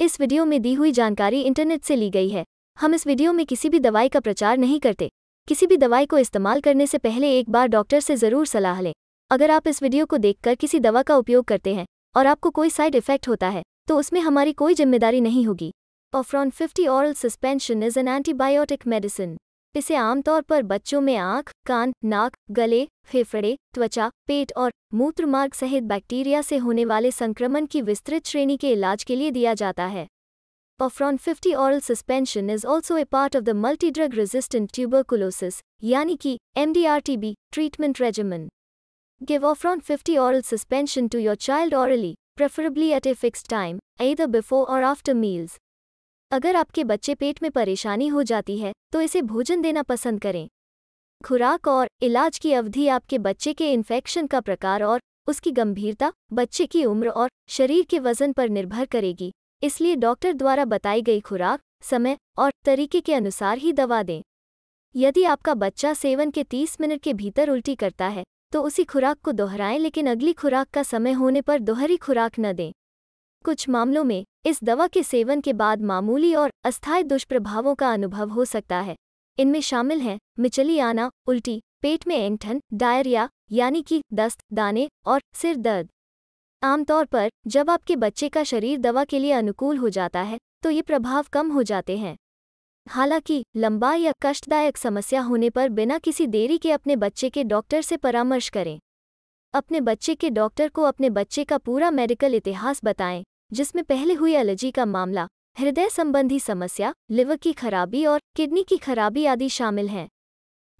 इस वीडियो में दी हुई जानकारी इंटरनेट से ली गई है हम इस वीडियो में किसी भी दवाई का प्रचार नहीं करते किसी भी दवाई को इस्तेमाल करने से पहले एक बार डॉक्टर से ज़रूर सलाह लें अगर आप इस वीडियो को देखकर किसी दवा का उपयोग करते हैं और आपको कोई साइड इफेक्ट होता है तो उसमें हमारी कोई जिम्मेदारी नहीं होगी ऑफ्रॉन fifty oral suspension is an antibiotic medicine इसे आमतौर पर बच्चों में आंख, कान नाक गले फेफड़े त्वचा पेट और मूत्रमार्ग सहित बैक्टीरिया से होने वाले संक्रमण की विस्तृत श्रेणी के इलाज के लिए दिया जाता है पफ्रॉन 50 oral suspension is also a part of the multi drug resistant tuberculosis यानी कि एमडीआरटीबी ट्रीटमेंट रेजिमन गिव ऑफ्रॉन 50 oral suspension to your child orally at a fix time a the before or after meals अगर आपके बच्चे पेट में परेशानी हो जाती है तो इसे भोजन देना पसंद करें खुराक और इलाज की अवधि आपके बच्चे के इन्फेक्शन का प्रकार और उसकी गंभीरता बच्चे की उम्र और शरीर के वजन पर निर्भर करेगी इसलिए डॉक्टर द्वारा बताई गई खुराक समय और तरीके के अनुसार ही दवा दें यदि आपका बच्चा सेवन के 30 मिनट के भीतर उल्टी करता है तो उसी खुराक को दोहराएं लेकिन अगली खुराक का समय होने पर दोहरी खुराक न दें कुछ मामलों में इस दवा के सेवन के बाद मामूली और अस्थायी दुष्प्रभावों का अनुभव हो सकता है इनमें शामिल हैं मिचली आना उल्टी पेट में एंठन डायरिया यानी कि दस्त दाने और सिर दर्द आमतौर पर जब आपके बच्चे का शरीर दवा के लिए अनुकूल हो जाता है तो ये प्रभाव कम हो जाते हैं हालांकि लंबा या कष्टदायक समस्या होने पर बिना किसी देरी के अपने बच्चे के डॉक्टर से परामर्श करें अपने बच्चे के डॉक्टर को अपने बच्चे का पूरा मेडिकल इतिहास बताएं जिसमें पहले हुई एलर्जी का मामला हृदय संबंधी समस्या लिवर की खराबी और किडनी की खराबी आदि शामिल हैं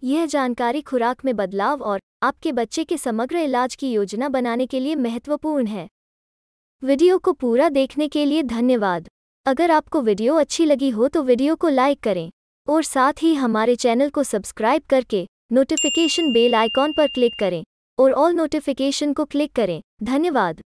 यह जानकारी खुराक में बदलाव और आपके बच्चे के समग्र इलाज की योजना बनाने के लिए महत्वपूर्ण है वीडियो को पूरा देखने के लिए धन्यवाद अगर आपको वीडियो अच्छी लगी हो तो वीडियो को लाइक करें और साथ ही हमारे चैनल को सब्सक्राइब करके नोटिफिकेशन बेल आइकॉन पर क्लिक करें और ऑल नोटिफिकेशन को क्लिक करें धन्यवाद